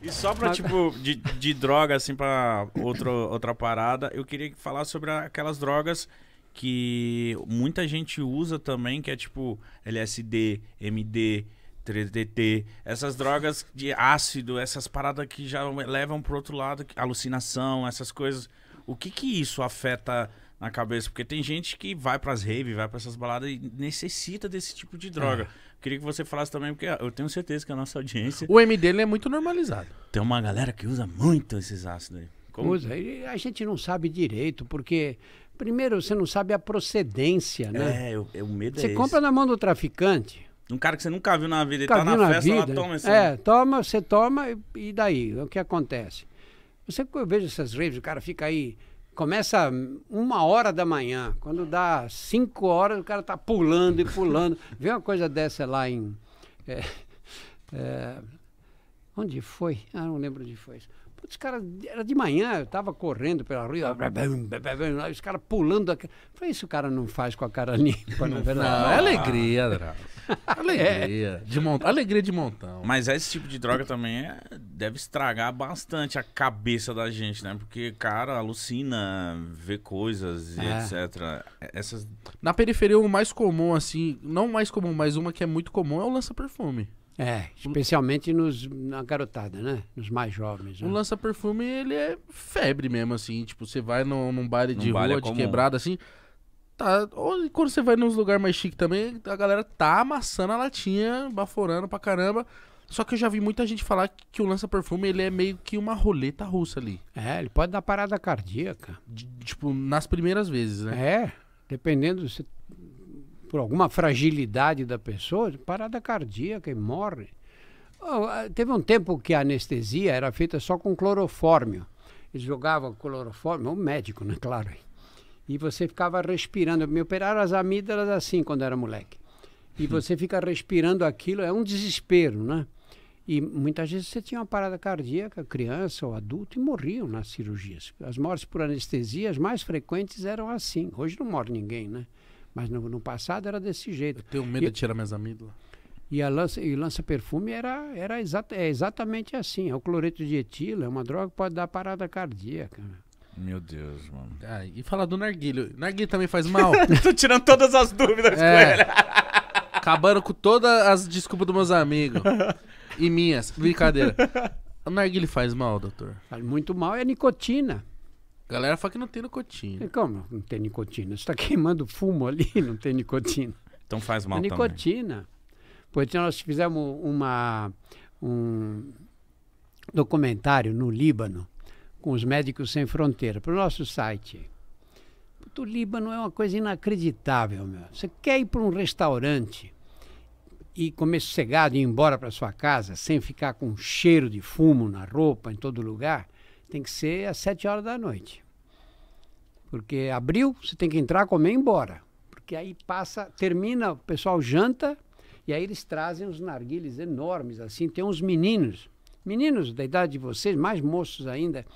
E só pra, tipo, de, de droga, assim, pra outro, outra parada, eu queria falar sobre aquelas drogas que muita gente usa também, que é tipo LSD, MD, 3DT, essas drogas de ácido, essas paradas que já levam pro outro lado, alucinação, essas coisas. O que que isso afeta na cabeça. Porque tem gente que vai para as rave, vai para essas baladas e necessita desse tipo de droga. É. Queria que você falasse também, porque eu tenho certeza que a nossa audiência. O MD ele é muito normalizado. Tem uma galera que usa muito esses ácidos aí. Como? Usa. E a gente não sabe direito, porque. Primeiro, você não sabe a procedência, né? É, o, o medo é Você é compra esse. na mão do traficante. Um cara que você nunca viu na vida, ele tá na, na festa, vida. Lá, toma esse... É, toma, você toma e daí? O que acontece? Você veja essas raves, o cara fica aí Começa uma hora da manhã. Quando dá cinco horas, o cara tá pulando e pulando. Vê uma coisa dessa lá em. É, é, onde foi? Ah, não lembro onde foi isso. Os caras, era de manhã, eu estava correndo pela rua, os caras pulando. Da... Falei, isso o cara não faz com a cara limpa, não, na verdade. Não, é alegria, é. alegria. É. De mont... Alegria de montão. Mas esse tipo de droga também é... deve estragar bastante a cabeça da gente, né? Porque, cara, alucina, vê coisas e é. etc. É, essas... Na periferia, o mais comum, assim, não mais comum, mas uma que é muito comum é o lança-perfume. É, especialmente nos, na garotada, né? Nos mais jovens. Né? O lança-perfume, ele é febre mesmo, assim. Tipo, você vai num, num baile de num rua, é de quebrada, assim. Tá, ou quando você vai nos lugares mais chique também, a galera tá amassando a latinha, baforando pra caramba. Só que eu já vi muita gente falar que o lança-perfume ele é meio que uma roleta russa ali. É, ele pode dar parada cardíaca. De, tipo, nas primeiras vezes, né? É, dependendo, você por alguma fragilidade da pessoa, parada cardíaca e morre. Oh, ah, teve um tempo que a anestesia era feita só com clorofórmio. Eles jogavam clorofórmio, um médico, né? Claro. E você ficava respirando. Me operaram as amígdalas assim quando era moleque. E hum. você fica respirando aquilo, é um desespero, né? E muitas vezes você tinha uma parada cardíaca, criança ou adulto, e morriam nas cirurgias. As mortes por anestesias mais frequentes eram assim. Hoje não morre ninguém, né? Mas no, no passado era desse jeito. Eu tenho medo e, de tirar minhas amígdalas. E a lança, e lança perfume era, era exata, é exatamente assim. É o cloreto de etila, é uma droga que pode dar parada cardíaca. Meu Deus, mano. Ah, e falar do narguilho. Narguilho também faz mal. Tô tirando todas as dúvidas é. com ele. Acabando com todas as desculpas dos meus amigos. e minhas. Brincadeira. O narguilho faz mal, doutor? Faz muito mal. É a nicotina galera fala que não tem nicotina. E como não tem nicotina? Você está queimando fumo ali, não tem nicotina. então faz mal é a nicotina. Também. Pois nós fizemos uma, um documentário no Líbano com os Médicos Sem Fronteira, para o nosso site. O Líbano é uma coisa inacreditável, meu. Você quer ir para um restaurante e comer sossegado e ir embora para sua casa sem ficar com cheiro de fumo na roupa, em todo lugar? tem que ser às sete horas da noite. Porque abriu, você tem que entrar, comer e ir embora. Porque aí passa, termina, o pessoal janta, e aí eles trazem uns narguiles enormes, assim. Tem uns meninos, meninos da idade de vocês, mais moços ainda,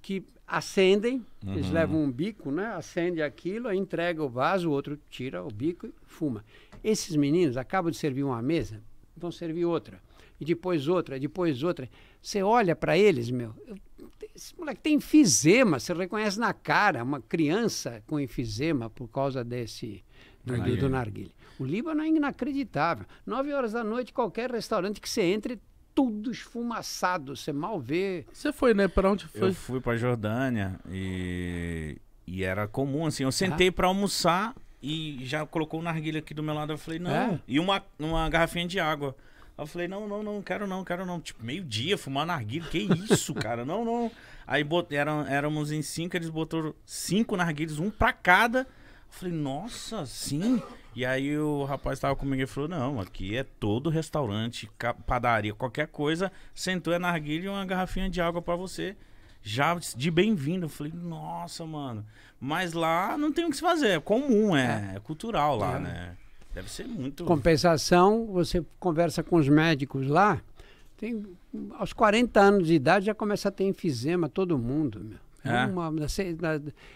que acendem, uhum. eles levam um bico, né? Acende aquilo, aí entrega o vaso, o outro tira o bico e fuma. Esses meninos acabam de servir uma mesa, vão servir outra, e depois outra, e depois outra. Você olha para eles, meu, esse moleque tem enfisema, você reconhece na cara uma criança com enfisema por causa desse do, do, do narguile. O Líbano é inacreditável. Nove horas da noite, qualquer restaurante que você entre, tudo esfumaçado, você mal vê. Você foi, né? Para onde foi? Eu fui para Jordânia e e era comum assim. Eu sentei ah. para almoçar e já colocou o narguilha aqui do meu lado. Eu falei, não. É? E uma, uma garrafinha de água. Aí eu falei, não, não, não, quero não, quero não. Tipo, meio-dia, fumar narguilho, que isso, cara? Não, não. Aí bot... éramos em cinco, eles botaram cinco narguilhos, um pra cada. Eu falei, nossa, sim. E aí o rapaz tava comigo e falou, não, aqui é todo restaurante, padaria, qualquer coisa, sentou é narguilha e uma garrafinha de água para você. Já de bem-vindo. Eu falei, nossa, mano. Mas lá não tem o que se fazer, é comum, é, é, é cultural lá, é. né? Deve ser muito. Compensação, você conversa com os médicos lá, tem, aos 40 anos de idade já começa a ter enfisema todo mundo, meu. É, é, uma, assim,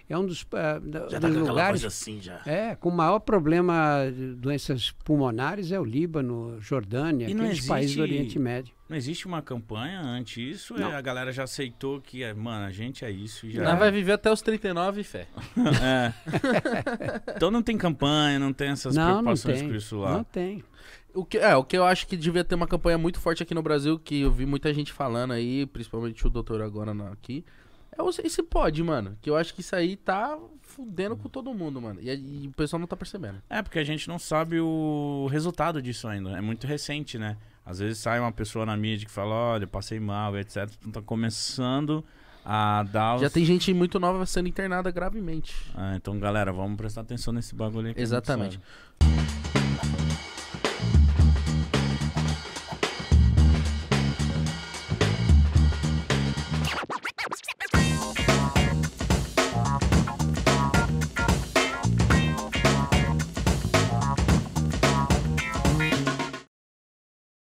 é um dos, uh, dos lugares. Assim, já. é, com o maior problema de doenças pulmonares é o Líbano, Jordânia, que aqueles existe, países do Oriente Médio. Não existe uma campanha antes disso? A galera já aceitou que, é, mano, a gente é isso. Já... Não vai viver até os 39 e fé. é. então não tem campanha, não tem essas não, preocupações com isso lá. Não tem o que, é, o que eu acho que devia ter uma campanha muito forte aqui no Brasil, que eu vi muita gente falando aí, principalmente o doutor agora na, aqui, é esse pode, mano. Que eu acho que isso aí tá fudendo com todo mundo, mano. E, e, o pessoal não tá percebendo. É, porque a gente não sabe o resultado disso ainda. É muito recente, né? Às vezes sai uma pessoa na mídia que fala, olha, passei mal, etc. Então tá começando a dar os... Já tem gente muito nova sendo internada gravemente. Ah, então, galera, vamos prestar atenção nesse bagulho aqui. Exatamente.